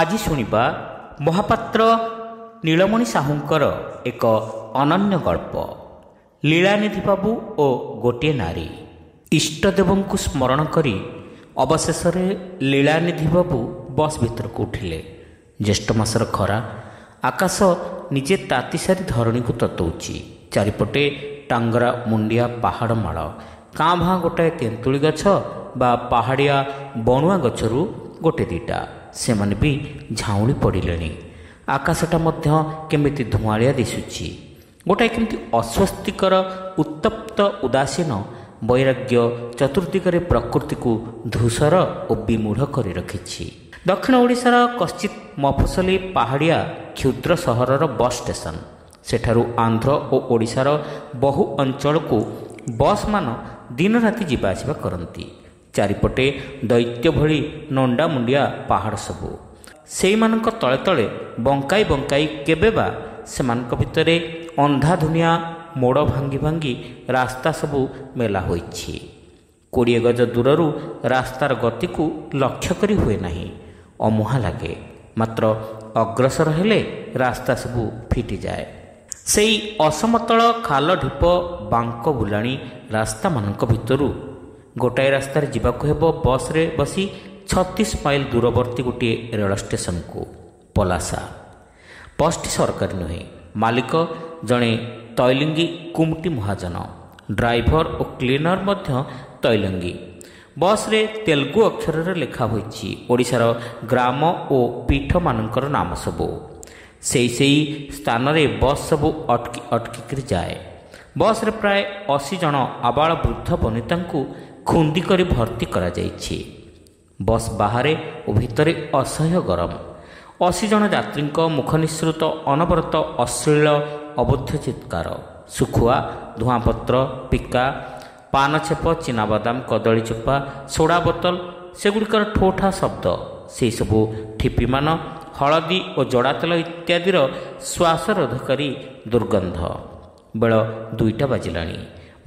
ଆଜି ଶୁଣିବା ମହାପାତ୍ର ନୀଳମଣି ସାହୁଙ୍କର ଏକ ଅନନ୍ୟ ଗଳ୍ପ ଲୀଳାନିଧି ବାବୁ ଓ ଗୋଟିଏ ନାରୀ ଇଷ୍ଟଦେବଙ୍କୁ ସ୍ମରଣ କରି ଅବଶେଷରେ ଲୀଳାନିଧି ବାବୁ ବସ୍ ଭିତରକୁ ଉଠିଲେ ଜ୍ୟେଷ୍ଠ ମାସର ଖରା ଆକାଶ ନିଜେ ତାତିସାରି ଧରଣୀକୁ ତତଉଛି ଚାରିପଟେ ଟାଙ୍ଗରା ମୁଣ୍ଡିଆ ପାହାଡ଼ ମାଳ କାଁ ଭାଁ ଗୋଟାଏ ତେନ୍ତୁଳି ଗଛ ବା ପାହାଡ଼ିଆ ବଣୁଆ ଗଛରୁ ଗୋଟେ ଦୁଇଟା ସେମାନେ ବି ଝାଉଁଳି ପଡ଼ିଲେଣି ଆକାଶଟା ମଧ୍ୟ କେମିତି ଧୂଆଁଳିଆ ଦିଶୁଛି ଗୋଟାଏ କେମିତି ଅସ୍ୱସ୍ତିକର ଉତ୍ତପ୍ତ ଉଦାସୀନ ବୈରାଗ୍ୟ ଚତୁର୍ଦ୍ଦିଗରେ ପ୍ରକୃତିକୁ ଧୂସର ଓ ବିମୂଢ଼ କରି ରଖିଛି ଦକ୍ଷିଣ ଓଡ଼ିଶାର କଶ୍ଚିତ୍ ମଫସଲି ପାହାଡ଼ିଆ କ୍ଷୁଦ୍ର ସହରର ବସ୍ ଷ୍ଟେସନ ସେଠାରୁ ଆନ୍ଧ୍ର ଓ ଓଡ଼ିଶାର ବହୁ ଅଞ୍ଚଳକୁ ବସ୍ମାନ ଦିନରାତି ଯିବା ଆସିବା କରନ୍ତି ଚାରିପଟେ ଦୈତ୍ୟ ଭଳି ନଣ୍ଡା ମୁଣ୍ଡିଆ ପାହାଡ଼ ସବୁ ସେଇମାନଙ୍କ ତଳେ ତଳେ ବଙ୍କାଇ ବଙ୍କାଇ କେବେ ବା ସେମାନଙ୍କ ଭିତରେ ଅନ୍ଧାଧୁନିଆ ମୋଡ଼ ଭାଙ୍ଗି ଭାଙ୍ଗି ରାସ୍ତା ସବୁ ମେଲା ହୋଇଛି କୋଡ଼ିଏ ଗଜ ଦୂରରୁ ରାସ୍ତାର ଗତିକୁ ଲକ୍ଷ୍ୟ କରି ହୁଏ ନାହିଁ ଅମୁହା ଲାଗେ ମାତ୍ର ଅଗ୍ରସର ହେଲେ ରାସ୍ତା ସବୁ ଫିଟିଯାଏ ସେଇ ଅସମତଳ ଖାଲ ଢିପ ବାଙ୍କ ବୁଲାଣି ରାସ୍ତାମାନଙ୍କ ଭିତରୁ ଗୋଟାଏ ରାସ୍ତାରେ ଯିବାକୁ ହେବ ବସ୍ରେ ବସି ଛତିଶ ମାଇଲ ଦୂରବର୍ତ୍ତୀ ଗୋଟିଏ ରେଳ ଷ୍ଟେସନକୁ ପଲାସା ବସ୍ଟି ସରକାରୀ ନୁହେଁ ମାଲିକ ଜଣେ ତୈଲିଙ୍ଗୀ କୁମ୍ଟି ମହାଜନ ଡ୍ରାଇଭର ଓ କ୍ଲିନର ମଧ୍ୟ ତୈଲିଙ୍ଗୀ ବସ୍ରେ ତେଲୁଗୁ ଅକ୍ଷରରେ ଲେଖା ହୋଇଛି ଓଡ଼ିଶାର ଗ୍ରାମ ଓ ପୀଠମାନଙ୍କର ନାମ ସବୁ ସେହି ସେହି ସ୍ଥାନରେ ବସ୍ ସବୁ ଅଟକି ଅଟକିକରି ଯାଏ ବସ୍ରେ ପ୍ରାୟ ଅଶୀ ଜଣ ଆବାଳ ବୃଦ୍ଧ ବନିତାଙ୍କୁ ଖୁନ୍ଦି କରି ଭର୍ତ୍ତି କରାଯାଇଛି ବସ୍ ବାହାରେ ଓ ଭିତରେ ଅସହ୍ୟ ଗରମ ଅଶୀ ଜଣ ଯାତ୍ରୀଙ୍କ ମୁଖ ନିଃସୃତ ଅନବରତ ଅଶ୍ଳୀଳ ଅବୁଦ୍ଧ ଚିତ୍କାର ଶୁଖୁଆ ଧୂଆଁପତ୍ର ପିକା ପାନ ଛେପ ଚିନାବାଦାମ କଦଳୀ ଚୋପା ସୋଡ଼ା ବୋତଲ ସେଗୁଡ଼ିକର ଠୋଠା ଶବ୍ଦ ସେହିସବୁ ଠିପିମାନ ହଳଦୀ ଓ ଜଡ଼ା ତେଲ ଇତ୍ୟାଦିର ଶ୍ୱାସରୋଧକାରୀ ଦୁର୍ଗନ୍ଧ ବେଳ ଦୁଇଟା ବାଜିଲାଣି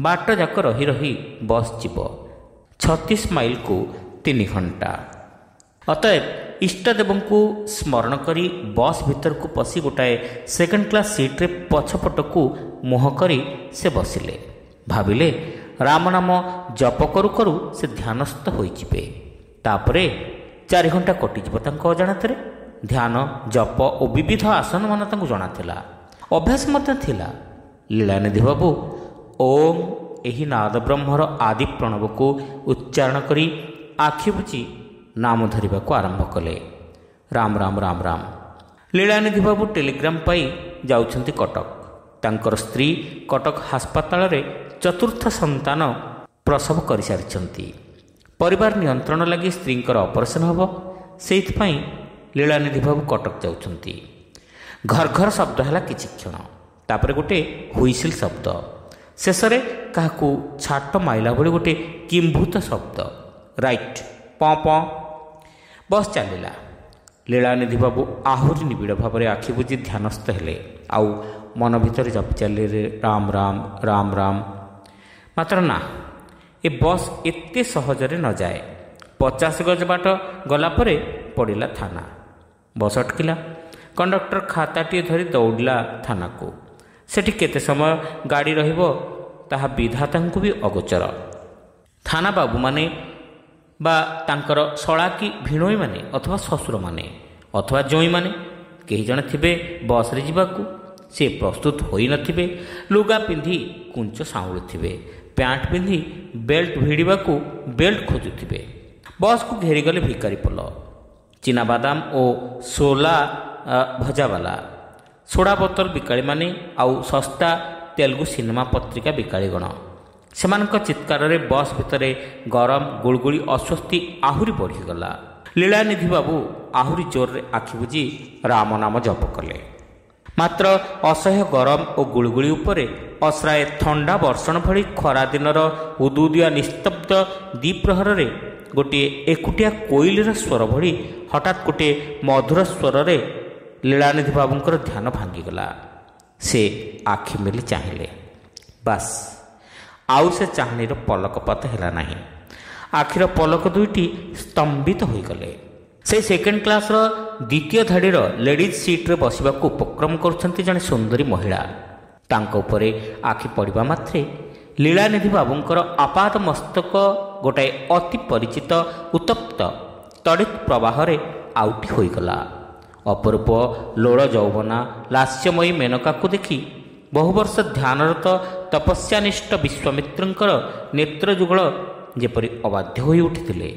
ବାଟଯାକ ରହି ରହି ବସ୍ ଯିବ ଛତିଶ ମାଇଲକୁ ତିନି ଘଣ୍ଟା ଅତଏବ ଇଷ୍ଟଦେବଙ୍କୁ ସ୍ମରଣ କରି ବସ୍ ଭିତରକୁ ପଶି ଗୋଟାଏ ସେକେଣ୍ଡ କ୍ଲାସ୍ ସିଟ୍ରେ ପଛପଟକୁ ମୁହଁ କରି ସେ ବସିଲେ ଭାବିଲେ ରାମ ନାମ ଜପ କରୁ କରୁ ସେ ଧ୍ୟାନସ୍ଥ ହୋଇଯିବେ ତାପରେ ଚାରି ଘଣ୍ଟା କଟିଯିବ ତାଙ୍କ ଅଜାଣତରେ ଧ୍ୟାନ ଜପ ଓ ବିବିଧ ଆସନମାନ ତାଙ୍କୁ ଜଣାଥିଲା ଅଭ୍ୟାସ ମଧ୍ୟ ଥିଲା ଲୀଳାନିଧି ବାବୁ ଓମ୍ ଏହି ନାଦବ୍ରହ୍ମର ଆଦି ପ୍ରଣବକୁ ଉଚ୍ଚାରଣ କରି ଆଖି ବୁଜି ନାମ ଧରିବାକୁ ଆରମ୍ଭ କଲେ ରାମ ରାମ ରାମ ରାମ ଲୀଳାନିଧି ବାବୁ ଟେଲିଗ୍ରାମ ପାଇ ଯାଉଛନ୍ତି କଟକ ତାଙ୍କର ସ୍ତ୍ରୀ କଟକ ହାସ୍ପାତାଳରେ ଚତୁର୍ଥ ସନ୍ତାନ ପ୍ରସବ କରିସାରିଛନ୍ତି ପରିବାର ନିୟନ୍ତ୍ରଣ ଲାଗି ସ୍ତ୍ରୀଙ୍କର ଅପରେସନ୍ ହେବ ସେଇଥିପାଇଁ ଲୀଳାନିଧି ବାବୁ କଟକ ଯାଉଛନ୍ତି ଘର ଘର ଶବ୍ଦ ହେଲା କିଛି କ୍ଷଣ ତାପରେ ଗୋଟିଏ ହୁଇସିଲ୍ ଶବ୍ଦ ଶେଷରେ କାହାକୁ ଛାଟ ମାଇଲା ଭଳି ଗୋଟିଏ କିମ୍ଭୂତ ଶବ୍ଦ ରାଇଟ୍ ପଁ ପଁ ବସ୍ ଚାଲିଲା ଲୀଳାନିଧି ବାବୁ ଆହୁରି ନିବିଡ଼ ଭାବରେ ଆଖି ବୁଜି ଧ୍ୟାନସ୍ଥ ହେଲେ ଆଉ ମନ ଭିତରେ ଜପି ଚାଲିଲେ ରାମ ରାମ ରାମ ରାମ ମାତ୍ର ନା ଏ ବସ୍ ଏତେ ସହଜରେ ନଯାଏ ପଚାଶ ଗଜ ବାଟ ଗଲା ପରେ ପଡ଼ିଲା ଥାନା ବସ୍ ଅଟକିଲା କଣ୍ଡକ୍ଟର ଖାତାଟିଏ ଧରି ଦୌଡ଼ିଲା ଥାନାକୁ ସେଠି କେତେ ସମୟ ଗାଡ଼ି ରହିବ ତାହା ବିଧାତାଙ୍କୁ ବି ଅଗୋଚର ଥାନାବାବୁମାନେ ବା ତାଙ୍କର ଶଳାକି କି ଭିଣୋଇମାନେ ଅଥବା ଶ୍ୱଶୁରମାନେ ଅଥବା ଜ୍ୱାଇଁମାନେ କେହି ଜଣେ ଥିବେ ବସ୍ରେ ଯିବାକୁ ସେ ପ୍ରସ୍ତୁତ ହୋଇନଥିବେ ଲୁଗା ପିନ୍ଧି କୁଞ୍ଚ ସାଉଁଳୁଥିବେ ପ୍ୟାଣ୍ଟ ପିନ୍ଧି ବେଲ୍ଟ ଭିଡ଼ିବାକୁ ବେଲ୍ଟ ଖୋଜୁଥିବେ ବସ୍କୁ ଘେରିଗଲେ ଭିକାରୀ ପୋଲ ଚିନାବାଦାମ ଓ ସୋଲା ଭଜାବାଲା ସୋଡ଼ା ବୋତଲ ବିକାଳୀମାନେ ଆଉ ଶସ୍ତା ତେଲୁଗୁ ସିନେମା ପତ୍ରିକା ବିକାଳିଗଣ ସେମାନଙ୍କ ଚିତ୍କାରରେ ବସ୍ ଭିତରେ ଗରମ ଗୁଳୁଗୁଳି ଅସ୍ୱସ୍ତି ଆହୁରି ବଢ଼ିଗଲା ଲୀଳାନିଧି ବାବୁ ଆହୁରି ଜୋରରେ ଆଖି ବୁଝି ରାମ ନାମ ଜପ କଲେ ମାତ୍ର ଅସହ୍ୟ ଗରମ ଓ ଗୁଳୁଗୁଳି ଉପରେ ଅସ୍ରାଏ ଥଣ୍ଡା ବର୍ଷଣ ଭଳି ଖରାଦିନର ଉଦୁଦିଆ ନିସ୍ତବ୍ଧ ଦ୍ୱିପ୍ରହରରେ ଗୋଟିଏ ଏକୁଟିଆ କୋଇଲିର ସ୍ୱର ଭଳି ହଠାତ୍ ଗୋଟିଏ ମଧୁର ସ୍ୱରରେ ଲୀଳାନିଧି ବାବୁଙ୍କର ଧ୍ୟାନ ଭାଙ୍ଗିଗଲା ସେ ଆଖି ମେଲି ଚାହିଁଲେ ବାସ୍ ଆଉ ସେ ଚାହାଣୀର ପଲକପାତ ହେଲା ନାହିଁ ଆଖିର ପଲକ ଦୁଇଟି ସ୍ତମ୍ଭିତ ହୋଇଗଲେ ସେ ସେକେଣ୍ଡ କ୍ଲାସ୍ର ଦ୍ୱିତୀୟ ଧାଡ଼ିର ଲେଡ଼ିଜ୍ ସିଟ୍ରେ ବସିବାକୁ ଉପକ୍ରମ କରୁଛନ୍ତି ଜଣେ ସୁନ୍ଦରୀ ମହିଳା ତାଙ୍କ ଉପରେ ଆଖି ପଡ଼ିବା ମାତ୍ରେ ଲୀଳାନିଧି ବାବୁଙ୍କର ଆପାତ ମସ୍ତକ ଗୋଟାଏ ଅତି ପରିଚିତ ଉତ୍ତପ୍ତ ତଡ଼ିତ ପ୍ରବାହରେ ଆଉଟି ହୋଇଗଲା ଅପରୂପ ଲୋଳ ଯୌବନା ଲାସ୍ୟମୟୀ ମେନକାକୁ ଦେଖି ବହୁବର୍ଷ ଧ୍ୟାନରତ ତପସ୍ୟାନିଷ୍ଠ ବିଶ୍ୱାମିତ୍ରଙ୍କର ନେତ୍ରଯୁଗଳ ଯେପରି ଅବାଧ୍ୟ ହୋଇ ଉଠିଥିଲେ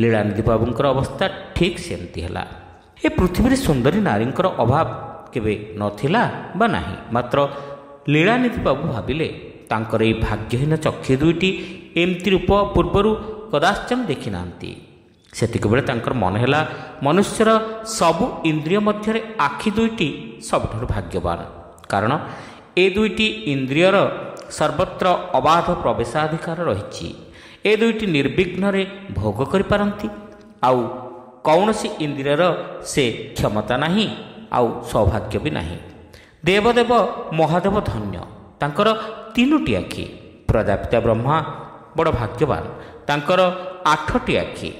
ଲୀଳାନିଧି ବାବୁଙ୍କର ଅବସ୍ଥା ଠିକ୍ ସେମିତି ହେଲା ଏ ପୃଥିବୀରେ ସୁନ୍ଦରୀ ନାରୀଙ୍କର ଅଭାବ କେବେ ନଥିଲା ବା ନାହିଁ ମାତ୍ର ଲୀଳାନିଧି ବାବୁ ଭାବିଲେ ତାଙ୍କର ଏହି ଭାଗ୍ୟହୀନ ଚକ୍ଷୁ ଦୁଇଟି ଏମିତି ରୂପ ପୂର୍ବରୁ କଦାଶ୍ଚନ ଦେଖିନାହାନ୍ତି ସେତିକିବେଳେ ତାଙ୍କର ମନେ ହେଲା ମନୁଷ୍ୟର ସବୁ ଇନ୍ଦ୍ରିୟ ମଧ୍ୟରେ ଆଖି ଦୁଇଟି ସବୁଠାରୁ ଭାଗ୍ୟବାନ କାରଣ ଏ ଦୁଇଟି ଇନ୍ଦ୍ରିୟର ସର୍ବତ୍ର ଅବାଧ ପ୍ରବେଶାଧିକାର ରହିଛି ଏ ଦୁଇଟି ନିର୍ବିଘ୍ନରେ ଭୋଗ କରିପାରନ୍ତି ଆଉ କୌଣସି ଇନ୍ଦ୍ରିୟର ସେ କ୍ଷମତା ନାହିଁ ଆଉ ସୌଭାଗ୍ୟ ବି ନାହିଁ ଦେବଦେବ ମହାଦେବ ଧନ୍ୟ ତାଙ୍କର ତିନୋଟି ଆଖି ପ୍ରଜାପିତା ବ୍ରହ୍ମା ବଡ଼ ଭାଗ୍ୟବାନ ତାଙ୍କର ଆଠଟି ଆଖି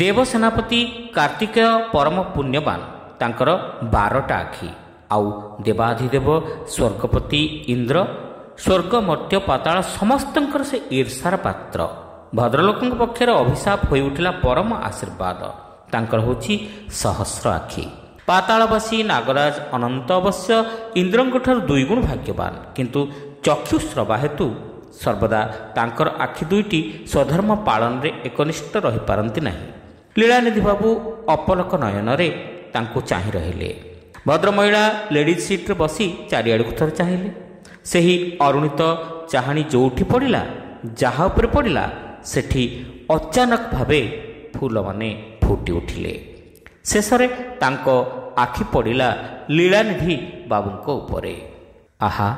ଦେବସେନାପତି କାର୍ତ୍ତିକେୟ ପରମ ପୁଣ୍ୟବାନ ତାଙ୍କର ବାରଟା ଆଖି ଆଉ ଦେବାଧିଦେବ ସ୍ୱର୍ଗପତି ଇନ୍ଦ୍ର ସ୍ୱର୍ଗ ମର୍ତ୍ତ୍ୟ ପାତାଳ ସମସ୍ତଙ୍କର ସେ ଈର୍ଷାର ପାତ୍ର ଭଦ୍ରଲୋକଙ୍କ ପକ୍ଷରେ ଅଭିଶାପ ହୋଇଉଠିଲା ପରମ ଆଶୀର୍ବାଦ ତାଙ୍କର ହେଉଛି ସହସ୍ର ଆଖି ପାତାଳବାସୀ ନାଗରାଜ ଅନନ୍ତ ଅବଶ୍ୟ ଇନ୍ଦ୍ରଙ୍କଠାରୁ ଦୁଇଗୁଣ ଭାଗ୍ୟବାନ କିନ୍ତୁ ଚକ୍ଷୁଶ୍ରବା ହେତୁ ସର୍ବଦା ତାଙ୍କର ଆଖି ଦୁଇଟି ସ୍ୱଧର୍ମ ପାଳନରେ ଏକନିଷ୍ଠ ରହିପାରନ୍ତି ନାହିଁ ଲୀଳାନିଧି ବାବୁ ଅପଲକ ନୟନରେ ତାଙ୍କୁ ଚାହିଁ ରହିଲେ ଭଦ୍ରମହିଳା ଲେଡ଼ିଜ୍ ସିଟ୍ରେ ବସି ଚାରିଆଡ଼କୁ ଥରେ ଚାହିଁଲେ ସେହି ଅରୁଣିତ ଚାହାଣି ଯେଉଁଠି ପଡ଼ିଲା ଯାହା ଉପରେ ପଡ଼ିଲା ସେଠି ଅଚାନକ ଭାବେ ଫୁଲମାନେ ଫୁଟି ଉଠିଲେ ଶେଷରେ ତାଙ୍କ ଆଖି ପଡ଼ିଲା ଲୀଳାନିଧି ବାବୁଙ୍କ ଉପରେ ଆହା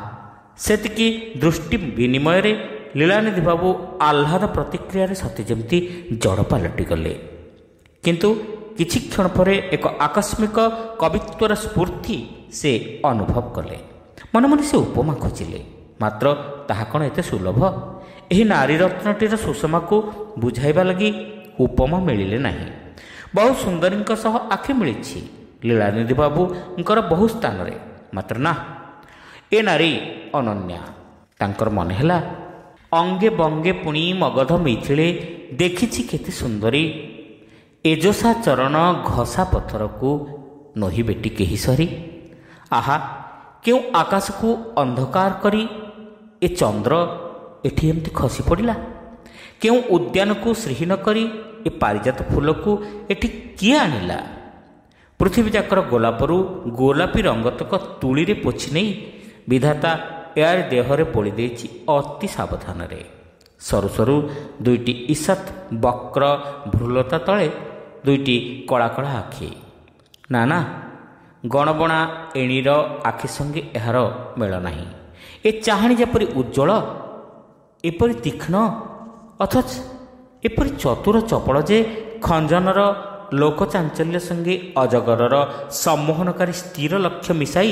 ସେତିକି ଦୃଷ୍ଟି ବିନିମୟରେ ଲୀଳାନିଧି ବାବୁ ଆହ୍ଲାଦ ପ୍ରତିକ୍ରିୟାରେ ସତେ ଯେମିତି ଜଡ଼ ପାଲଟିଗଲେ କିନ୍ତୁ କିଛି କ୍ଷଣ ପରେ ଏକ ଆକସ୍ମିକ କବିତ୍ୱର ସ୍ଫୂର୍ତ୍ତି ସେ ଅନୁଭବ କଲେ ମନେ ମନେ ସେ ଉପମା ଖୋଜିଲେ ମାତ୍ର ତାହା କ'ଣ ଏତେ ସୁଲଭ ଏହି ନାରୀରତ୍ନଟିର ସୁଷମାକୁ ବୁଝାଇବା ଲାଗି ଉପମା ମିଳିଲେ ନାହିଁ ବହୁ ସୁନ୍ଦରୀଙ୍କ ସହ ଆଖି ମିଳିଛି ଲୀଳାନିଧି ବାବୁଙ୍କର ବହୁ ସ୍ଥାନରେ ମାତ୍ର ନା ଏ ନାରୀ ଅନନ୍ୟା ତାଙ୍କର ମନେ ହେଲା ଅଙ୍ଗେ ବଙ୍ଗେ ପୁଣି ମଗଧ ମିଥିଲେ ଦେଖିଛି କେତେ ସୁନ୍ଦରୀ ଏଜୋସା ଚରଣ ଘଷା ପଥରକୁ ନୋହି ବେଟି କେହି ସରି ଆହା କେଉଁ ଆକାଶକୁ ଅନ୍ଧକାର କରି ଏ ଚନ୍ଦ୍ର ଏଠି ଏମିତି ଖସି ପଡ଼ିଲା କେଉଁ ଉଦ୍ୟାନକୁ ଶ୍ରୀହୀନ କରି ଏ ପାରିଜାତ ଫୁଲକୁ ଏଠି କିଏ ଆଣିଲା ପୃଥିବୀଯାକର ଗୋଲାପରୁ ଗୋଲାପୀ ରଙ୍ଗତକ ତୁଳିରେ ପୋଛି ନେଇ ବିଧାତା ଏହାର ଦେହରେ ଦେଇଛି ଅତି ସାବଧାନରେ ସରୁ ସରୁ ଦୁଇଟି ଇସତ୍ ବକ୍ର ଭୃଲତା ତଳେ ଦୁଇଟି କଳା କଳା ଆଖି ନା ନା ଗଣବଣା ଏଣୀର ଆଖି ସଙ୍ଗେ ଏହାର ମେଳ ନାହିଁ ଏ ଚାହାଣୀ ଯେପରି ଉଜ୍ଜଳ ଏପରି ତୀକ୍ଷ୍ଣ ଅଥଚ ଏପରି ଚତୁର ଚପଳ ଯେ ଖଞ୍ଜନର ଲୋକ ଚାଞ୍ଚଲ୍ୟ ସଙ୍ଗେ ଅଜଗରର ସମ୍ମୋହନକାରୀ ସ୍ଥିର ଲକ୍ଷ୍ୟ ମିଶାଇ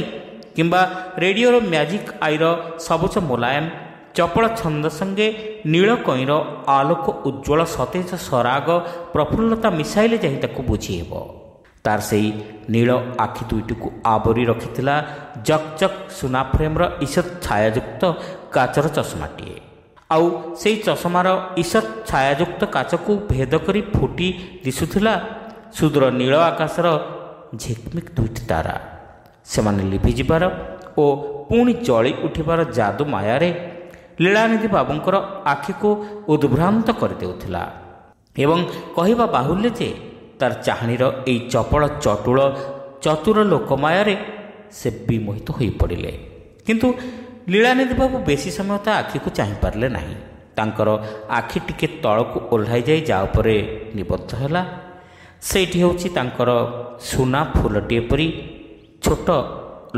କିମ୍ବା ରେଡ଼ିଓର ମ୍ୟାଜିକ୍ ଆଇର ସବୁଜ ମୁଲାୟମ ଚପଳ ଛନ୍ଦ ସଙ୍ଗେ ନୀଳ କଇଁର ଆଲୋକ ଉଜ୍ଜଳ ସତେଜ ସରାଗ ପ୍ରଫୁଲ୍ଲତା ମିଶାଇଲେ ଯାଇ ତାକୁ ବୁଝିହେବ ତାର ସେଇ ନୀଳ ଆଖି ଦୁଇଟିକୁ ଆବରି ରଖିଥିଲା ଜକ୍ ଚକ୍ ସୁନା ଫ୍ରେମ୍ର ଈଶତ୍ ଛାୟାଯୁକ୍ତ କାଚର ଚଷମାଟିଏ ଆଉ ସେଇ ଚଷମାର ଈଶତ୍ ଛାୟାଯୁକ୍ତ କାଚକୁ ଭେଦ କରି ଫୁଟି ଦିଶୁଥିଲା ସୁଦୂର ନୀଳ ଆକାଶର ଝିକ୍ମିକ୍ ଦୁଇଟି ତାରା ସେମାନେ ଲିଭିଯିବାର ଓ ପୁଣି ଜଳି ଉଠିବାର ଯାଦୁ ମାୟାରେ ଲୀଳାନିଧି ବାବୁଙ୍କର ଆଖିକୁ ଉଦ୍ଭ୍ରାନ୍ତ କରିଦେଉଥିଲା ଏବଂ କହିବା ବାହୁଲ୍ୟ ଯେ ତାର ଚାହାଣୀର ଏଇ ଚପଳ ଚଟୁଳ ଚତୁର ଲୋକମାୟରେ ସେ ବିମୋହିତ ହୋଇପଡ଼ିଲେ କିନ୍ତୁ ଲୀଳାନିଧି ବାବୁ ବେଶୀ ସମୟ ତା ଆଖିକୁ ଚାହିଁପାରିଲେ ନାହିଁ ତାଙ୍କର ଆଖି ଟିକିଏ ତଳକୁ ଓହ୍ଲାଇ ଯାଇ ଯାହା ଉପରେ ନିବଦ୍ଧ ହେଲା ସେଇଠି ହେଉଛି ତାଙ୍କର ସୁନା ଫୁଲଟିଏ ପରି ଛୋଟ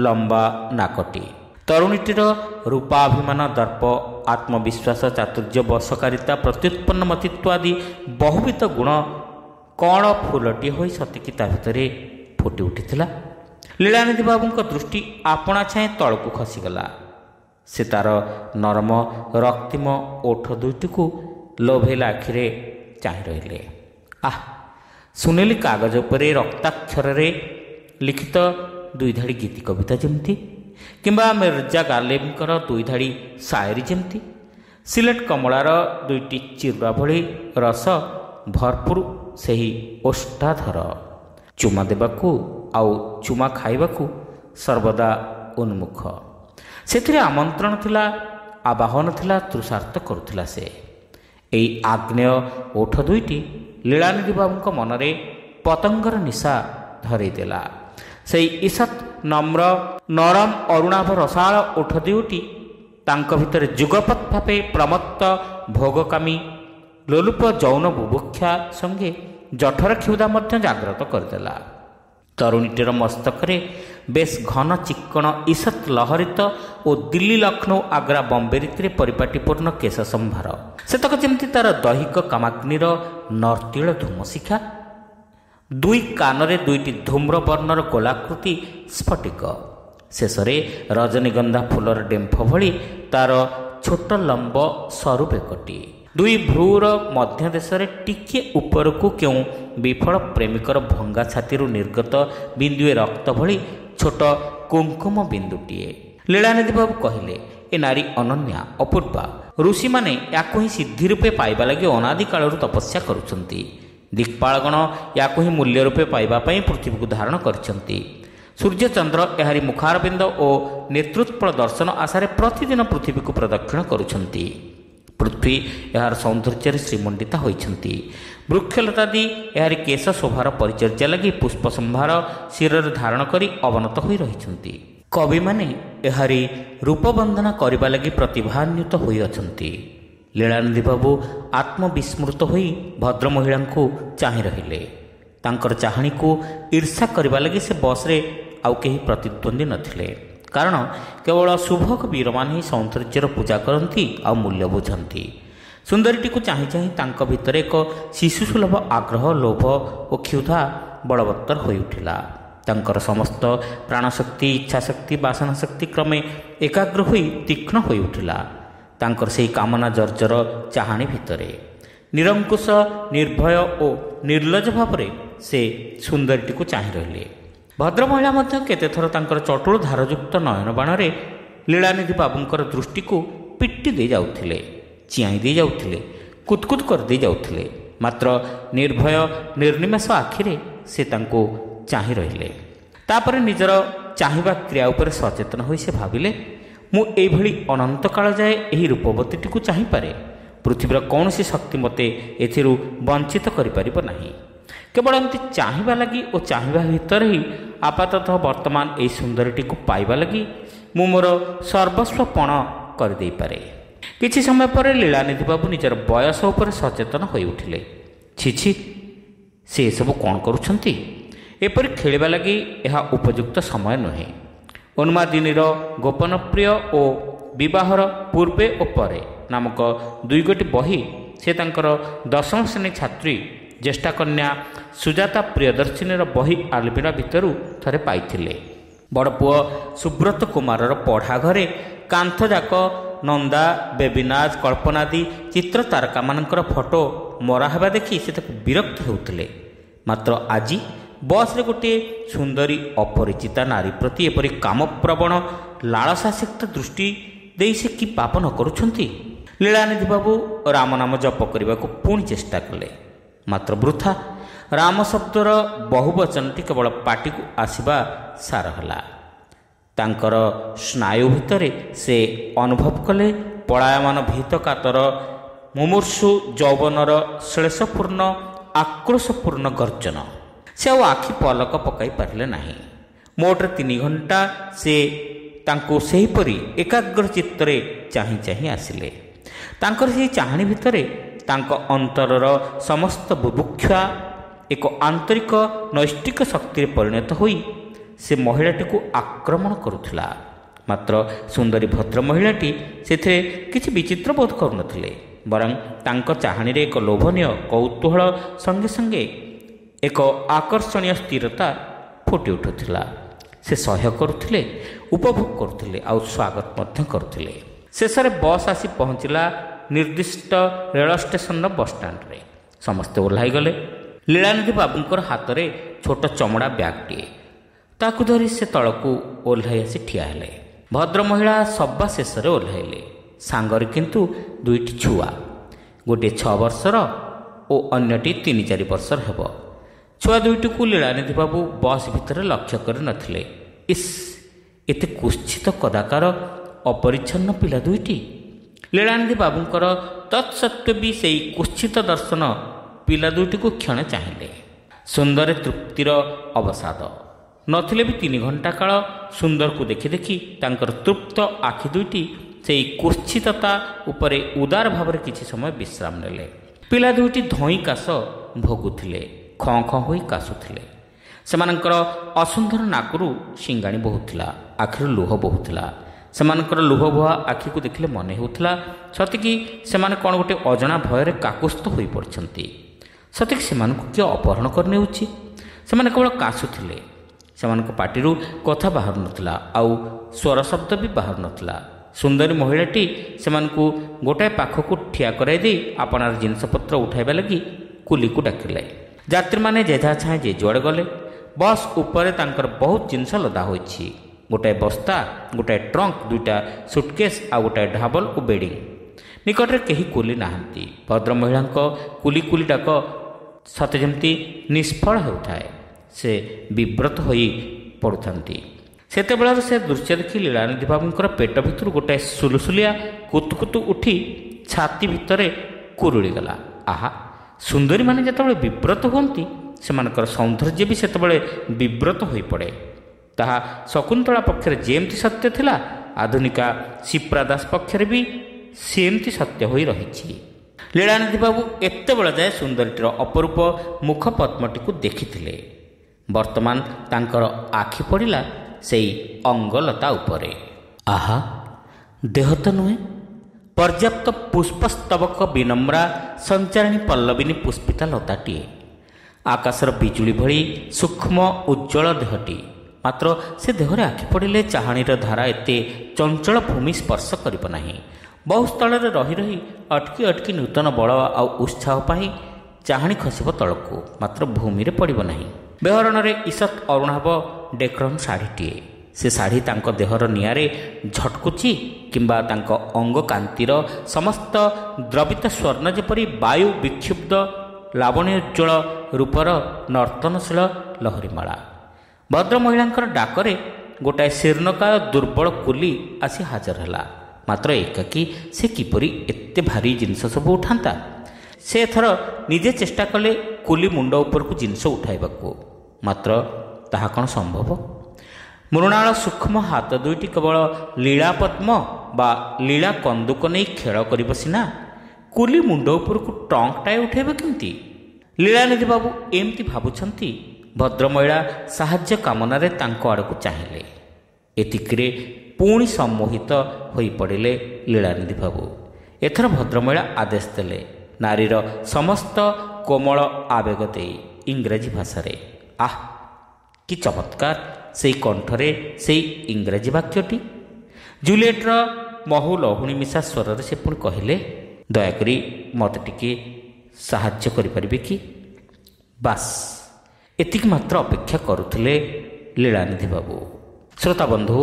ଲମ୍ବା ନାକଟିଏ ତରୁଣୀଟିର ରୂପାଭିମାନ ଦର୍ପ ଆତ୍ମବିଶ୍ୱାସ ଚାତୁର୍ଯ୍ୟ ବଶକାରିତା ପ୍ରତ୍ୟୁତ୍ପନ୍ନ ମତିତ୍ୱ ଆଦି ବହୁବିତ ଗୁଣ କଣ ଫୁଲଟିଏ ହୋଇ ସତିକି ତା ଭିତରେ ଫୁଟି ଉଠିଥିଲା ଲୀଳାନିଧି ବାବୁଙ୍କ ଦୃଷ୍ଟି ଆପଣା ଛାଏଁ ତଳକୁ ଖସିଗଲା ସେ ତାର ନରମ ରକ୍ତିମ ଓଠ ଦୁଇଟିକୁ ଲୋଭେଲା ଆଖିରେ ଚାହିଁ ରହିଲେ ଆହ ଶୁଣିଲି କାଗଜ ଉପରେ ରକ୍ତାକ୍ଷରରେ ଲିଖିତ ଦୁଇଧାଡ଼ି ଗୀତି କବିତା ଯେମିତି କିମ୍ବା ମିର୍ଜା ଗାଲିବଙ୍କର ଦୁଇଧାଡ଼ି ସାଏରୀ ଯେମିତି ସିଲେଟ୍ କମଳାର ଦୁଇଟି ଚିରୁଡ଼ା ଭଳି ରସ ଭରପୁର ସେହି ଓଷ୍ଠାଧର ଚୁମା ଦେବାକୁ ଆଉ ଚୁମା ଖାଇବାକୁ ସର୍ବଦା ଉନ୍ମୁଖ ସେଥିରେ ଆମନ୍ତ୍ରଣ ଥିଲା ଆବାହନ ଥିଲା ତୃଷାର୍ଥ କରୁଥିଲା ସେ ଏହି ଆଗ୍ନେୟ ଓଠ ଦୁଇଟି ଲୀଳାନନ୍ଦୀ ବାବୁଙ୍କ ମନରେ ପତଙ୍ଗର ନିଶା ଧରେଇଦେଲା ସେହି ଇସାତ ନମ୍ର ନରମ ଅରୁଣାଭ ରସାଳ ଓଠ ଦୁଇଟି ତାଙ୍କ ଭିତରେ ଯୁଗପତ ଭାବେ ପ୍ରମତ୍ତ ଭୋଗକାମୀ ଲୋଲୁପ ଯୌନ ବୁଭୁକ୍ଷା ସଙ୍ଗେ ଜଠର କ୍ଷୁଦା ମଧ୍ୟ ଜାଗ୍ରତ କରିଦେଲା ତରୁଣୀଟିର ମସ୍ତକରେ ବେଶ ଘନ ଚିକ୍କଣ ଇସତ୍ ଲହରିତ ଓ ଦିଲ୍ଲୀ ଲକ୍ଷ୍ନୌ ଆଗ୍ରା ବମ୍ବେ ରୀତିରେ ପରିପାଟିପୂର୍ଣ୍ଣ କେଶ ସମ୍ଭାର ସେତକ ଯେମିତି ତାର ଦୈହିକ କାମାଗ୍ନିର ନର୍ତିଳ ଧୂମଶିଖା ଦୁଇ କାନରେ ଦୁଇଟି ଧୂମ୍ରବର୍ଣ୍ଣର କୋଲାକୃତି ସ୍ଫଟିକ ଶେଷରେ ରଜନୀଗନ୍ଧା ଫୁଲର ଡେମ୍ଫ ଭଳି ତାର ଛୋଟ ଲମ୍ବ ସ୍ୱରୂପେକଟି ଦୁଇ ଭ୍ରୂର ମଧ୍ୟ ଦେଶରେ ଟିକିଏ ଉପରକୁ କେଉଁ ବିଫଳ ପ୍ରେମିକର ଭଙ୍ଗା ଛାତିରୁ ନିର୍ଗତ ବିନ୍ଦୁଏ ରକ୍ତ ଭଳି ଛୋଟ କୁମକୁମ ବିନ୍ଦୁଟିଏ ଲୀଳାନିଧି ବାବୁ କହିଲେ ଏ ନାରୀ ଅନନ୍ୟା ଅପୂର୍ବା ଋଷିମାନେ ୟାକୁ ହିଁ ସିଦ୍ଧି ରୂପେ ପାଇବା ଲାଗି ଅନାଦିକାଳରୁ ତପସ୍ୟା କରୁଛନ୍ତି ଦିଗ୍ପାଳଗଣ ଏହାକୁ ହିଁ ମୂଲ୍ୟ ରୂପେ ପାଇବା ପାଇଁ ପୃଥିବୀକୁ ଧାରଣ କରିଛନ୍ତି ସୂର୍ଯ୍ୟଚନ୍ଦ୍ର ଏହାରି ମୁଖାରବିନ୍ଦ ଓ ନେତୃତ୍ୱ ଦର୍ଶନ ଆଶାରେ ପ୍ରତିଦିନ ପୃଥିବୀକୁ ପ୍ରଦକ୍ଷିଣ କରୁଛନ୍ତି ପୃଥିବୀ ଏହାର ସୌନ୍ଦର୍ଯ୍ୟରେ ଶ୍ରୀମଣ୍ଡିତ ହୋଇଛନ୍ତି ବୃକ୍ଷଲତା ଦେଇ ଏହାର କେଶ ଶୋଭାର ପରିଚର୍ଯ୍ୟା ଲାଗି ପୁଷ୍ପ ସମ୍ଭାର ଶିରରେ ଧାରଣ କରି ଅବନତ ହୋଇ ରହିଛନ୍ତି କବିମାନେ ଏହାରି ରୂପବନ୍ଦନା କରିବା ଲାଗି ପ୍ରତିଭାନ୍ୱିତ ହୋଇଅଛନ୍ତି ଲୀଳାନନ୍ଦୀ ବାବୁ ଆତ୍ମବିସ୍ମୃତ ହୋଇ ଭଦ୍ରମହିଳାଙ୍କୁ ଚାହିଁ ରହିଲେ ତାଙ୍କର ଚାହାଣୀକୁ ଈର୍ଷା କରିବା ଲାଗି ସେ ବସ୍ରେ ଆଉ କେହି ପ୍ରତିଦ୍ୱନ୍ଦ୍ୱୀ ନଥିଲେ କାରଣ କେବଳ ଶୁଭକ ବୀରମାନେ ହିଁ ସୌନ୍ଦର୍ଯ୍ୟର ପୂଜା କରନ୍ତି ଆଉ ମୂଲ୍ୟ ବୁଝନ୍ତି ସୁନ୍ଦରୀଟିକୁ ଚାହିଁ ଚାହିଁ ତାଙ୍କ ଭିତରେ ଏକ ଶିଶୁସୁଲଭ ଆଗ୍ରହ ଲୋଭ ଓ କ୍ଷୁଧା ବଳବତ୍ତର ହୋଇଉଠିଲା ତାଙ୍କର ସମସ୍ତ ପ୍ରାଣଶକ୍ତି ଇଚ୍ଛାଶକ୍ତି ବାସନାଶକ୍ତି କ୍ରମେ ଏକାଗ୍ର ହୋଇ ତୀକ୍ଷ୍ଣ ହୋଇଉଠିଲା ତାଙ୍କର ସେହି କାମନା ଜର୍ଜର ଚାହାଣୀ ଭିତରେ ନିରଙ୍କୁଶ ନିର୍ଭୟ ଓ ନିର୍ଲଜ ଭାବରେ ସେ ସୁନ୍ଦରୀଟିକୁ ଚାହିଁ ରହିଲେ ଭଦ୍ରମହିଳା ମଧ୍ୟ କେତେଥର ତାଙ୍କର ଚଟୁଳ ଧାରଯୁକ୍ତ ନୟନବାଣରେ ଲୀଳାନିଧି ବାବୁଙ୍କର ଦୃଷ୍ଟିକୁ ପିଟି ଦେଇଯାଉଥିଲେ ଚିଆଁ ଚିଆଇଁ ଦେଇ ଯାଉଥିଲେ କୁତକୁତ କରିଦେଇ ଯାଉଥିଲେ ମାତ୍ର ନିର୍ଭୟ ନିର୍ନିମେଷ ଆଖିରେ ସେ ତାଙ୍କୁ ଚାହିଁ ରହିଲେ ତାପରେ ନିଜର ଚାହିଁବା କ୍ରିୟା ଉପରେ ସଚେତନ ହୋଇ ସେ ଭାବିଲେ ମୁଁ ଏଇଭଳି ଅନନ୍ତ କାଳ ଯାଏ ଏହି ରୂପବତୀଟିକୁ ଚାହିଁପାରେ ପୃଥିବୀର କୌଣସି ଶକ୍ତି ମୋତେ ଏଥିରୁ ବଞ୍ଚିତ କରିପାରିବ ନାହିଁ କେବଳ ଏମିତି ଚାହିଁବା ଲାଗି ଓ ଚାହିଁବା ଭିତରେ ହିଁ ଆପାତତଃ ବର୍ତ୍ତମାନ ଏହି ସୁନ୍ଦରୀଟିକୁ ପାଇବା ଲାଗି ମୁଁ ମୋର ସର୍ବସ୍ୱ ପଣ କରିଦେଇପାରେ କିଛି ସମୟ ପରେ ଲୀଳାନିଧି ବାବୁ ନିଜର ବୟସ ଉପରେ ସଚେତନ ହୋଇଉଠିଲେ ଛି ସେ ଏସବୁ କ'ଣ କରୁଛନ୍ତି ଏପରି ଖେଳିବା ଲାଗି ଏହା ଉପଯୁକ୍ତ ସମୟ ନୁହେଁ ଉନ୍ମାଦିନୀର ଗୋପନପ୍ରିୟ ଓ ବିବାହର ପୂର୍ବେ ଓ ପରେ ନାମକ ଦୁଇଗୋଟି ବହି ସେ ତାଙ୍କର ଦଶମ ଶ୍ରେଣୀ ଛାତ୍ରୀ ଜ୍ୟେଷ୍ଠା କନ୍ୟା ସୁଜାତା ପ୍ରିୟଦର୍ଶିନୀର ବହି ଆଲମିରା ଭିତରୁ ଥରେ ପାଇଥିଲେ ବଡ଼ ପୁଅ ସୁବ୍ରତ କୁମାରର ପଢ଼ା ଘରେ କାନ୍ଥଯାକ ନନ୍ଦା ବେବିନାଜ କଳ୍ପନାଦି ଚିତ୍ର ତାରକାମାନଙ୍କର ଫଟୋ ମରା ହେବା ଦେଖି ସେ ତାକୁ ବିରକ୍ତ ହେଉଥିଲେ ମାତ୍ର ଆଜି ବସ୍ରେ ଗୋଟିଏ ସୁନ୍ଦରୀ ଅପରିଚିତା ନାରୀ ପ୍ରତି ଏପରି କାମପ୍ରବଣ ଲାଳସାଶକ୍ତ ଦୃଷ୍ଟି ଦେଇ ସେ କି ପାପ ନ କରୁଛନ୍ତି ଲୀଳାନିଧି ବାବୁ ରାମ ନାମ ଜପ କରିବାକୁ ପୁଣି ଚେଷ୍ଟା କଲେ ମାତ୍ର ବୃଥା ରାମ ଶବ୍ଦର ବହୁବଚନଟି କେବଳ ପାଟିକୁ ଆସିବା ସାର ହେଲା ତାଙ୍କର ସ୍ନାୟୁ ଭିତରେ ସେ ଅନୁଭବ କଲେ ପଳାୟମାନ ଭୀତକାତର ମୁମୂର୍ଷୁ ଯୌବନର ଶ୍ଳେଷପୂର୍ଣ୍ଣ ଆକ୍ରୋଶପୂର୍ଣ୍ଣ ଗର୍ଜନ ସେ ଆଉ ଆଖି ପଲକ ପକାଇ ପାରିଲେ ନାହିଁ ମୋଟରେ ତିନି ଘଣ୍ଟା ସେ ତାଙ୍କୁ ସେହିପରି ଏକାଗ୍ର ଚିତ୍ରରେ ଚାହିଁ ଚାହିଁ ଆସିଲେ ତାଙ୍କର ସେହି ଚାହାଣୀ ଭିତରେ ତାଙ୍କ ଅନ୍ତରର ସମସ୍ତ ବୁଭୁକ୍ଷା ଏକ ଆନ୍ତରିକ ନୈଷ୍ଠିକ ଶକ୍ତିରେ ପରିଣତ ହୋଇ ସେ ମହିଳାଟିକୁ ଆକ୍ରମଣ କରୁଥିଲା ମାତ୍ର ସୁନ୍ଦରୀ ଭଦ୍ର ମହିଳାଟି ସେଥିରେ କିଛି ବିଚିତ୍ର ବୋଧ କରୁନଥିଲେ ବରଂ ତାଙ୍କ ଚାହାଣୀରେ ଏକ ଲୋଭନୀୟ କୌତୁହଳ ସଙ୍ଗେ ସଙ୍ଗେ ଏକ ଆକର୍ଷଣୀୟ ସ୍ଥିରତା ଫୁଟି ଉଠୁଥିଲା ସେ ସହ୍ୟ କରୁଥିଲେ ଉପଭୋଗ କରୁଥିଲେ ଆଉ ସ୍ୱାଗତ ମଧ୍ୟ କରୁଥିଲେ ଶେଷରେ ବସ୍ ଆସି ପହଞ୍ଚିଲା ନିର୍ଦ୍ଦିଷ୍ଟ ରେଳ ଷ୍ଟେସନର ବସ୍ଷ୍ଟାଣ୍ଡରେ ସମସ୍ତେ ଓହ୍ଲାଇଗଲେ ଲୀଳାନିଧି ବାବୁଙ୍କର ହାତରେ ଛୋଟ ଚମଡ଼ା ବ୍ୟାଗ୍ଟିଏ ତାକୁ ଧରି ସେ ତଳକୁ ଓହ୍ଲାଇ ଆସି ଠିଆ ହେଲେ ଭଦ୍ରମହିଳା ସବା ଶେଷରେ ଓହ୍ଲାଇଲେ ସାଙ୍ଗରେ କିନ୍ତୁ ଦୁଇଟି ଛୁଆ ଗୋଟିଏ ଛଅ ବର୍ଷର ଓ ଅନ୍ୟଟି ତିନି ଚାରି ବର୍ଷର ହେବ ଛୁଆ ଦୁଇଟିକୁ ଲୀଳାନିଧିବାବୁ ବସ୍ ଭିତରେ ଲକ୍ଷ୍ୟ କରିନଥିଲେ ଇସ୍ ଏତେ କୁତ୍ସିତ କଦାକାର ଅପରିଚ୍ଛନ୍ନ ପିଲା ଦୁଇଟି ଲୀଳାନିଧି ବାବୁଙ୍କର ତତ୍ସତ୍ତ୍ୱେ ବି ସେଇ କୁତ୍ସିତ ଦର୍ଶନ ପିଲା ଦୁଇଟିକୁ କ୍ଷଣେ ଚାହିଁଲେ ସୁନ୍ଦର ତୃପ୍ତିର ଅବସାଦ ନଥିଲେ ବି ତିନି ଘଣ୍ଟା କାଳ ସୁନ୍ଦରକୁ ଦେଖି ଦେଖି ତାଙ୍କର ତୃପ୍ତ ଆଖି ଦୁଇଟି ସେହି କୁତ୍ସିତତା ଉପରେ ଉଦାର ଭାବରେ କିଛି ସମୟ ବିଶ୍ରାମ ନେଲେ ପିଲା ଦୁଇଟି ଧଇଁ କାଶ ଭୋଗୁଥିଲେ ଖଁ ଖଁ ହୋଇ କାଶୁଥିଲେ ସେମାନଙ୍କର ଅସୁନ୍ଦର ନାକରୁ ସିଙ୍ଗାଣି ବୋହୁଥିଲା ଆଖିରୁ ଲୁହ ବୋହୁଥିଲା ସେମାନଙ୍କର ଲୁହ ବୁହା ଆଖିକୁ ଦେଖିଲେ ମନେ ହେଉଥିଲା ସତିକି ସେମାନେ କ'ଣ ଗୋଟିଏ ଅଜଣା ଭୟରେ କାକୁସ୍ଥ ହୋଇପଡ଼ିଛନ୍ତି ସତିକି ସେମାନଙ୍କୁ କିଏ ଅପହରଣ କରିନେଉଛି ସେମାନେ କେବଳ କାଶୁଥିଲେ ସେମାନଙ୍କ ପାଟିରୁ କଥା ବାହାରୁ ନଥିଲା ଆଉ ସ୍ୱର ଶବ୍ଦ ବି ବାହାରୁ ନଥିଲା ସୁନ୍ଦରୀ ମହିଳାଟି ସେମାନଙ୍କୁ ଗୋଟାଏ ପାଖକୁ ଠିଆ କରାଇ ଦେଇ ଆପଣାର ଜିନିଷପତ୍ର ଉଠାଇବା ଲାଗି କୁଲିକୁ ଡାକିଲେ ଯାତ୍ରୀମାନେ ଯେଝା ଛାଏଁ ଯେ ଯୁଆଡ଼େ ଗଲେ ବସ୍ ଉପରେ ତାଙ୍କର ବହୁତ ଜିନିଷ ଲଦା ହୋଇଛି ଗୋଟାଏ ବସ୍ତା ଗୋଟାଏ ଟ୍ରଙ୍କ ଦୁଇଟା ସୁଟକେସ୍ ଆଉ ଗୋଟାଏ ଢାବଲ ଓ ବେଡ଼ିଂ ନିକଟରେ କେହି କୁଲି ନାହାନ୍ତି ଭଦ୍ରମହିଳାଙ୍କ କୁଲି କୁଲି ଡାକ ସତେ ଯେମିତି ନିଷ୍ଫଳ ହେଉଥାଏ ସେ ବିବ୍ରତ ହୋଇ ପଡ଼ୁଥାନ୍ତି ସେତେବେଳର ସେ ଦୃଶ୍ୟ ଦେଖି ଲୀଳାନିଧି ବାବୁଙ୍କର ପେଟ ଭିତରୁ ଗୋଟାଏ ସୁଲୁସୁଲିଆ କୁତୁକୁତୁ ଉଠି ଛାତି ଭିତରେ କୁରୁଳିଗଲା ଆହା ସୁନ୍ଦରୀମାନେ ଯେତେବେଳେ ବିବ୍ରତ ହୁଅନ୍ତି ସେମାନଙ୍କର ସୌନ୍ଦର୍ଯ୍ୟ ବି ସେତେବେଳେ ବିବ୍ରତ ହୋଇପଡ଼େ ତାହା ଶକୁନ୍ତଳା ପକ୍ଷରେ ଯେମିତି ସତ୍ୟ ଥିଲା ଆଧୁନିକା ସିପ୍ରା ଦାସ ପକ୍ଷରେ ବି ସେମିତି ସତ୍ୟ ହୋଇ ରହିଛି ଲୀଳାନିଧି ବାବୁ ଏତେବେଳେ ଯାଏ ସୁନ୍ଦରୀଟିର ଅପରୂପ ମୁଖ ପଦ୍ମଟିକୁ ଦେଖିଥିଲେ ବର୍ତ୍ତମାନ ତାଙ୍କର ଆଖି ପଡ଼ିଲା ସେଇ ଅଙ୍ଗଲତା ଉପରେ ଆହା ଦେହ ତ ନୁହେଁ पर्याप्त स्तवक विनम्रा संचारिणी पल्लवीनी पुष्पिता लताटिए आकाशर विजुली सूक्ष्म उज्ज्वल देहटी मात्र से मतीर आखि पढि चाहाणी र धारा एचल भूमि स्पर्श रही रही अटकी अटकी नूतन बल आउ उत्साह पाहाणी खस तलको मात्र भूमि पडिनाणले इसत् अरू हव डेकम डेक्रम टे ସେ ଶାଢ଼ୀ ତାଙ୍କ ଦେହର ନିଆଁରେ ଝଟକୁଛି କିମ୍ବା ତାଙ୍କ ଅଙ୍ଗକାନ୍ତିର ସମସ୍ତ ଦ୍ରବିତ ସ୍ଵର୍ଣ୍ଣ ଯେପରି ବାୟୁ ବିକ୍ଷୁବ୍ଧ ଲାବଣ୍ୟୋଜ୍ଜଳ ରୂପର ନର୍ତ୍ତନଶୀଳ ଲହରୀମାଳା ଭଦ୍ର ମହିଳାଙ୍କର ଡାକରେ ଗୋଟାଏ ଶୀର୍ଣ୍ଣକାଳ ଦୁର୍ବଳ କୁଲି ଆସି ହାଜର ହେଲା ମାତ୍ର ଏକାକୀ ସେ କିପରି ଏତେ ଭାରି ଜିନିଷ ସବୁ ଉଠାନ୍ତା ସେ ଏଥର ନିଜେ ଚେଷ୍ଟା କଲେ କୁଲି ମୁଣ୍ଡ ଉପରକୁ ଜିନିଷ ଉଠାଇବାକୁ ମାତ୍ର ତାହା କ'ଣ ସମ୍ଭବ ମୃଣାଳ ସୂକ୍ଷ୍ମ ହାତ ଦୁଇଟି କେବଳ ଲୀଳା ପଦ୍ମ ବା ଲୀଳା କନ୍ଦୁକ ନେଇ ଖେଳ କରିବ ସିନା କୁଲି ମୁଣ୍ଡ ଉପରକୁ ଟଙ୍କଟାଏ ଉଠାଇବ କେମିତି ଲୀଳାନିଧି ବାବୁ ଏମିତି ଭାବୁଛନ୍ତି ଭଦ୍ରମହିଳା ସାହାଯ୍ୟ କାମନାରେ ତାଙ୍କ ଆଡ଼କୁ ଚାହିଁଲେ ଏତିକିରେ ପୁଣି ସମ୍ମୋହିତ ହୋଇପଡ଼ିଲେ ଲୀଳାନିଧି ବାବୁ ଏଥର ଭଦ୍ରମହିଳା ଆଦେଶ ଦେଲେ ନାରୀର ସମସ୍ତ କୋମଳ ଆବେଗ ଦେଇ ଇଂରାଜୀ ଭାଷାରେ ଆହ କି ଚମତ୍କାର ସେଇ କଣ୍ଠରେ ସେଇ ଇଂରାଜୀ ବାକ୍ୟଟି ଜୁଲିଏଟ୍ର ମହୁ ଲହୁଣୀ ମିଶା ସ୍ୱରରେ ସେ ପୁଣି କହିଲେ ଦୟାକରି ମୋତେ ଟିକିଏ ସାହାଯ୍ୟ କରିପାରିବେ କି ବାସ୍ ଏତିକି ମାତ୍ର ଅପେକ୍ଷା କରୁଥିଲେ ଲୀଳାନିଧି ବାବୁ ଶ୍ରୋତାବନ୍ଧୁ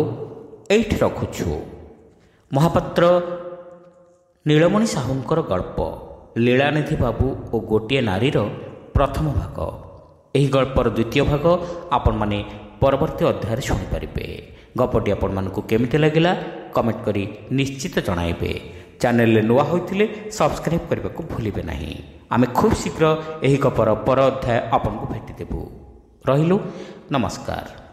ଏଇଠି ରଖୁଛୁ ମହାପାତ୍ର ନୀଳମଣି ସାହୁଙ୍କର ଗଳ୍ପ ଲୀଳାନିଧି ବାବୁ ଓ ଗୋଟିଏ ନାରୀର ପ୍ରଥମ ଭାଗ ଏହି ଗଳ୍ପର ଦ୍ୱିତୀୟ ଭାଗ ଆପଣମାନେ ପରବର୍ତ୍ତୀ ଅଧ୍ୟାୟରେ ଶୁଣିପାରିବେ ଗପଟି ଆପଣମାନଙ୍କୁ କେମିତି ଲାଗିଲା କମେଣ୍ଟ କରି ନିଶ୍ଚିତ ଜଣାଇବେ ଚ୍ୟାନେଲରେ ନୂଆ ହୋଇଥିଲେ ସବସ୍କ୍ରାଇବ୍ କରିବାକୁ ଭୁଲିବେ ନାହିଁ ଆମେ ଖୁବ୍ ଶୀଘ୍ର ଏହି ଗପର ପର ଅଧ୍ୟାୟ ଆପଣଙ୍କୁ ଭେଟିଦେବୁ ରହିଲୁ ନମସ୍କାର